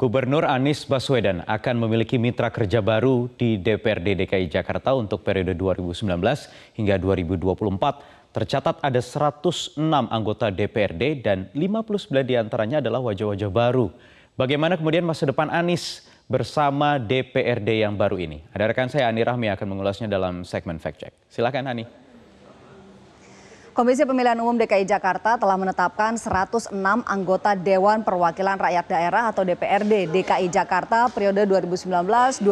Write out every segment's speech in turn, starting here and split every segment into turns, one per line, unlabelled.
Gubernur Anies Baswedan akan memiliki mitra kerja baru di DPRD DKI Jakarta untuk periode 2019 hingga 2024. Tercatat ada 106 anggota DPRD dan 59 diantaranya adalah wajah-wajah baru. Bagaimana kemudian masa depan Anies bersama DPRD yang baru ini? Ada rekan saya Ani Rahmi akan mengulasnya dalam segmen Fact Check. Silakan Ani. Komisi Pemilihan Umum DKI Jakarta telah menetapkan 106 anggota Dewan Perwakilan Rakyat Daerah atau DPRD DKI Jakarta periode 2019-2024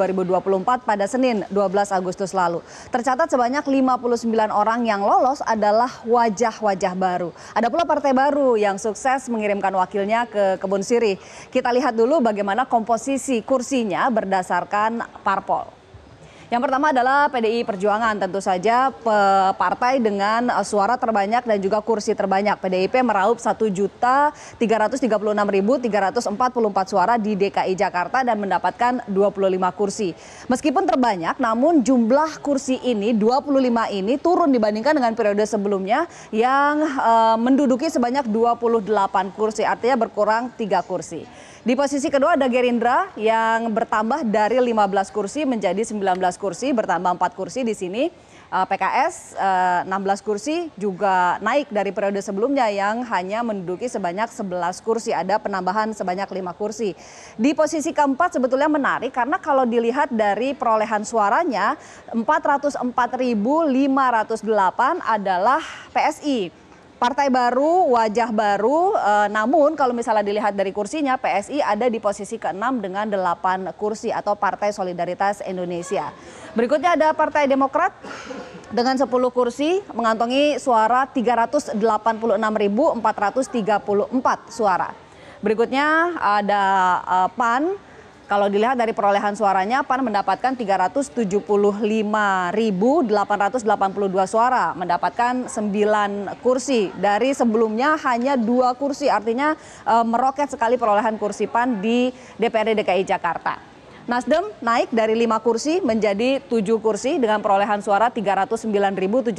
pada Senin 12 Agustus lalu. Tercatat sebanyak 59 orang yang lolos adalah wajah-wajah baru. Ada pula partai baru yang sukses mengirimkan wakilnya ke kebun sirih. Kita lihat dulu bagaimana komposisi kursinya berdasarkan parpol. Yang pertama adalah PDI Perjuangan tentu saja partai dengan eh, suara terbanyak dan juga kursi terbanyak. PDIP meraup 1.336.344 suara di DKI Jakarta dan mendapatkan 25 kursi. Meskipun terbanyak namun jumlah kursi ini 25 ini turun dibandingkan dengan periode sebelumnya yang e, menduduki sebanyak 28 kursi artinya berkurang 3 kursi. Di posisi kedua ada Gerindra yang bertambah dari 15 kursi menjadi 19 kursi, bertambah 4 kursi di sini. Eh, PKS 16 eh, kursi juga naik dari periode sebelumnya yang hanya menduduki sebanyak 11 kursi. Ada penambahan sebanyak 5 kursi. Di posisi keempat sebetulnya menarik karena kalau dilihat dari perolehan suaranya 404.508 adalah PSI partai baru, wajah baru. Eh, namun kalau misalnya dilihat dari kursinya, PSI ada di posisi ke-6 dengan 8 kursi atau Partai Solidaritas Indonesia. Berikutnya ada Partai Demokrat dengan 10 kursi mengantongi suara 386.434 suara. Berikutnya ada eh, PAN kalau dilihat dari perolehan suaranya, PAN mendapatkan 375.882 suara, mendapatkan 9 kursi. Dari sebelumnya hanya dua kursi, artinya e, meroket sekali perolehan kursi PAN di DPRD DKI Jakarta. Nasdem naik dari 5 kursi menjadi 7 kursi dengan perolehan suara 309.790.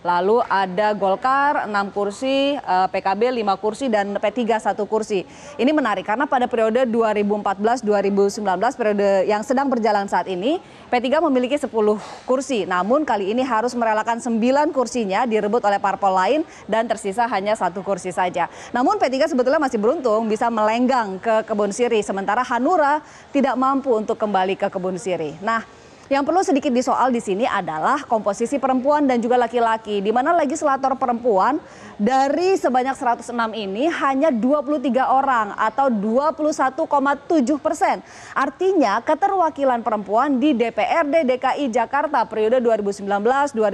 Lalu ada Golkar 6 kursi, eh, PKB 5 kursi dan P3 1 kursi. Ini menarik karena pada periode 2014-2019 periode yang sedang berjalan saat ini P3 memiliki 10 kursi. Namun kali ini harus merelakan 9 kursinya direbut oleh parpol lain dan tersisa hanya satu kursi saja. Namun P3 sebetulnya masih beruntung bisa melenggang ke kebun siri sementara Hanura tidak mampu untuk kembali ke kebun sirih. Nah, yang perlu sedikit disoal di sini adalah komposisi perempuan dan juga laki-laki, di mana legislator perempuan dari sebanyak 106 ini hanya 23 orang atau 21,7 persen. Artinya keterwakilan perempuan di DPRD DKI Jakarta periode 2019-2024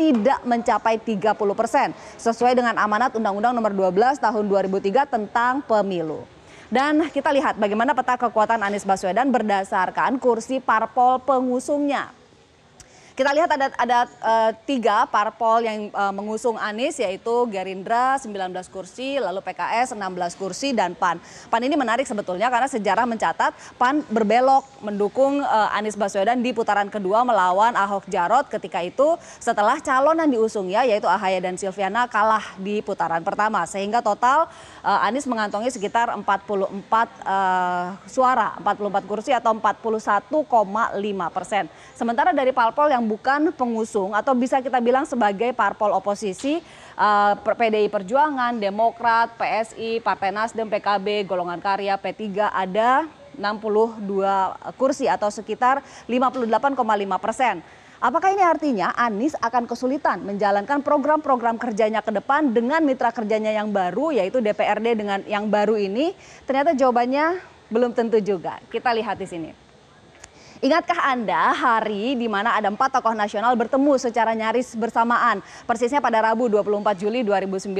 tidak mencapai 30 persen, sesuai dengan amanat Undang-Undang Nomor 12 Tahun 2003 tentang Pemilu. Dan kita lihat bagaimana peta kekuatan Anies Baswedan berdasarkan kursi parpol pengusungnya. Kita lihat ada ada uh, tiga parpol yang uh, mengusung Anies yaitu Gerindra 19 kursi, lalu PKS 16 kursi dan PAN. PAN ini menarik sebetulnya karena sejarah mencatat PAN berbelok mendukung uh, Anies Baswedan di putaran kedua melawan Ahok Jarot ketika itu setelah calon yang diusungnya yaitu Ahaya dan Silviana kalah di putaran pertama sehingga total uh, Anies mengantongi sekitar 44 uh, suara, 44 kursi atau 41,5 persen. Sementara dari parpol yang yang bukan pengusung atau bisa kita bilang sebagai parpol oposisi uh, eh, PDI Perjuangan, Demokrat, PSI, Partai Nasdem, PKB, Golongan Karya, P3 ada 62 kursi atau sekitar 58,5 persen. Apakah ini artinya Anies akan kesulitan menjalankan program-program kerjanya ke depan dengan mitra kerjanya yang baru yaitu DPRD dengan yang baru ini? Ternyata jawabannya belum tentu juga. Kita lihat di sini. Ingatkah Anda hari di mana ada empat tokoh nasional bertemu secara nyaris bersamaan, persisnya pada Rabu 24 Juli 2019.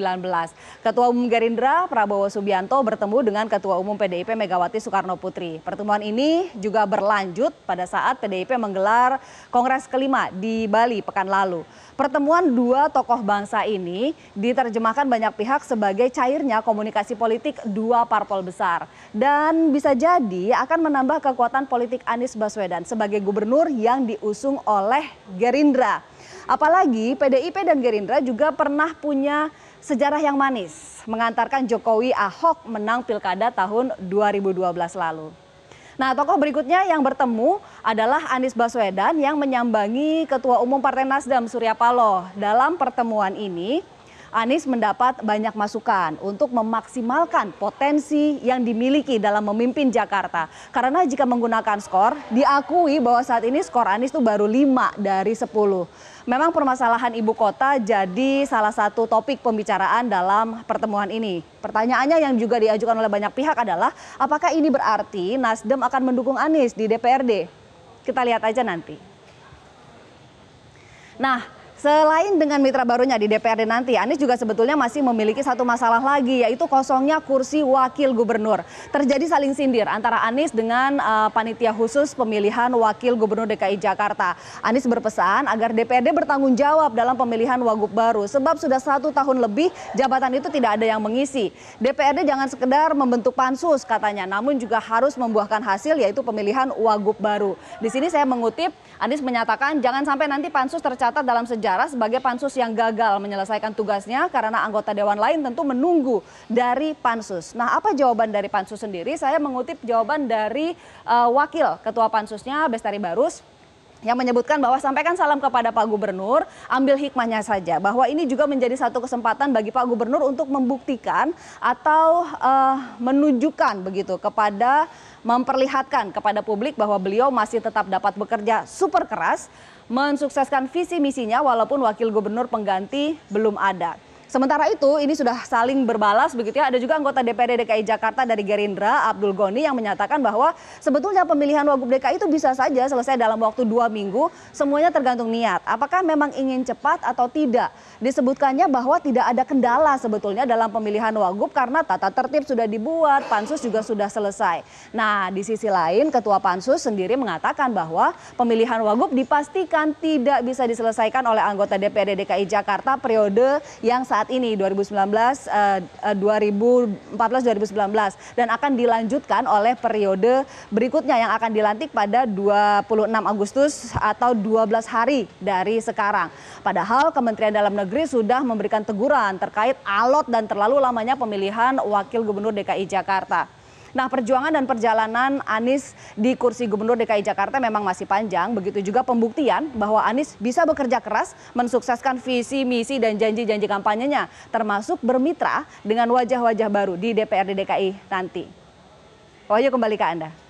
Ketua Umum Gerindra Prabowo Subianto bertemu dengan Ketua Umum PDIP Megawati Soekarno Putri. Pertemuan ini juga berlanjut pada saat PDIP menggelar Kongres kelima di Bali pekan lalu. Pertemuan dua tokoh bangsa ini diterjemahkan banyak pihak sebagai cairnya komunikasi politik dua parpol besar. Dan bisa jadi akan menambah kekuatan politik Anies Baswedan Baswedan sebagai gubernur yang diusung oleh Gerindra. Apalagi PDIP dan Gerindra juga pernah punya sejarah yang manis mengantarkan Jokowi Ahok menang pilkada tahun 2012 lalu. Nah, tokoh berikutnya yang bertemu adalah Anies Baswedan yang menyambangi Ketua Umum Partai Nasdem Surya Paloh. Dalam pertemuan ini, Anies mendapat banyak masukan untuk memaksimalkan potensi yang dimiliki dalam memimpin Jakarta. Karena jika menggunakan skor, diakui bahwa saat ini skor Anies itu baru 5 dari 10. Memang permasalahan ibu kota jadi salah satu topik pembicaraan dalam pertemuan ini. Pertanyaannya yang juga diajukan oleh banyak pihak adalah apakah ini berarti Nasdem akan mendukung Anies di DPRD? Kita lihat aja nanti. Nah, Selain dengan mitra barunya di DPRD nanti, Anies juga sebetulnya masih memiliki satu masalah lagi, yaitu kosongnya kursi wakil gubernur. Terjadi saling sindir antara Anies dengan uh, panitia khusus pemilihan wakil gubernur DKI Jakarta. Anies berpesan agar DPRD bertanggung jawab dalam pemilihan wagub baru, sebab sudah satu tahun lebih jabatan itu tidak ada yang mengisi. DPRD jangan sekedar membentuk pansus katanya, namun juga harus membuahkan hasil yaitu pemilihan wagub baru. Di sini saya mengutip Anies menyatakan jangan sampai nanti pansus tercatat dalam sejarah sejarah sebagai pansus yang gagal menyelesaikan tugasnya karena anggota dewan lain tentu menunggu dari pansus. Nah, apa jawaban dari pansus sendiri? Saya mengutip jawaban dari uh, wakil ketua pansusnya Bestari Barus yang menyebutkan bahwa sampaikan salam kepada Pak Gubernur, ambil hikmahnya saja bahwa ini juga menjadi satu kesempatan bagi Pak Gubernur untuk membuktikan atau uh, menunjukkan begitu kepada memperlihatkan kepada publik bahwa beliau masih tetap dapat bekerja super keras mensukseskan visi misinya walaupun wakil gubernur pengganti belum ada. Sementara itu ini sudah saling berbalas begitu ya. Ada juga anggota DPD DKI Jakarta dari Gerindra Abdul Goni yang menyatakan bahwa sebetulnya pemilihan Wagub DKI itu bisa saja selesai dalam waktu dua minggu. Semuanya tergantung niat. Apakah memang ingin cepat atau tidak? Disebutkannya bahwa tidak ada kendala sebetulnya dalam pemilihan Wagub karena tata tertib sudah dibuat, pansus juga sudah selesai. Nah di sisi lain Ketua Pansus sendiri mengatakan bahwa pemilihan Wagub dipastikan tidak bisa diselesaikan oleh anggota DPD DKI Jakarta periode yang saat saat ini 2019 2014 2019 dan akan dilanjutkan oleh periode berikutnya yang akan dilantik pada 26 Agustus atau 12 hari dari sekarang. Padahal Kementerian Dalam Negeri sudah memberikan teguran terkait alot dan terlalu lamanya pemilihan wakil gubernur DKI Jakarta. Nah, perjuangan dan perjalanan Anies di kursi Gubernur DKI Jakarta memang masih panjang. Begitu juga pembuktian bahwa Anies bisa bekerja keras mensukseskan visi, misi, dan janji-janji kampanyenya, termasuk bermitra dengan wajah-wajah baru di DPRD DKI nanti. Wahyu oh, kembali ke Anda.